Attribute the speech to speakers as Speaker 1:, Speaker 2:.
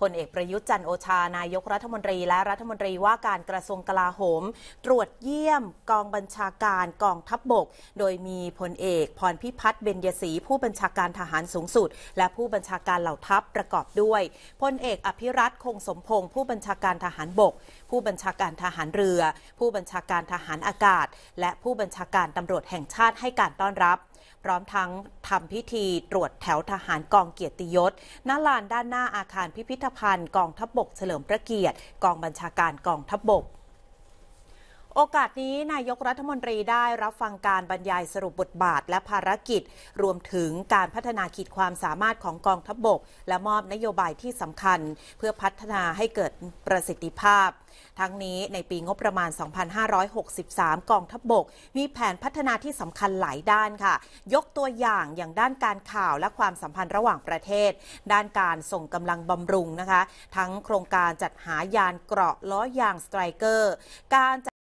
Speaker 1: พลเอกประยุทธ์จันโอชานายกรัฐมนตรีและรัฐมนตรีว่าการกระทรวงกลาโหม ตรวจเยี่ยมกองบัญชาการกองทัพบบกโดยมีพลเอกพรพิพัฒน์เบญยศรีผู้บัญชาการทหารสูงสุด และผู้บัญชาการเหล่าทัพประกอบด้วยพลเอกอภิรัตคงสมพงศ์ผู้บัญชาการทหารบก ผู้บัญชาการทหารเรือ ผู้บัญชาการทหารอากาศ และผู้บัญชาการตำรวจแห่งชาติให้การต้อนรับพร้อมทั้งทำพิธีตรวจแถวทหารกองเกียรติยศณลานด้านหน้าอาคารพิพิธภัณฑ์กองทัพบบกเฉลิมพระเกียรติ กองบัญชาการกองทัพบบกโอกาสนี้นายกรัฐมนตรีได้รับฟังการบรรยายสรุปบทบาทและภารกิจ รวมถึงการพัฒนาขีดความสามารถของกองทัพบบกและมอบนโยบายที่สำคัญเพื่อพัฒนาให้เกิดประสิทธิภาพ ทั้งนี้ในปีงบประมาณ 2563 กองทัพบบกมีแผนพัฒนาที่สำคัญหลายด้านค่ะ ยกตัวอย่างอย่างด้านการข่าวและความสัมพันธ์ระหว่างประเทศ ด้านการส่งกำลังบำรุงนะคะทั้งโครงการจัดหายานเกราะล้อยางสไตรเกอร์การ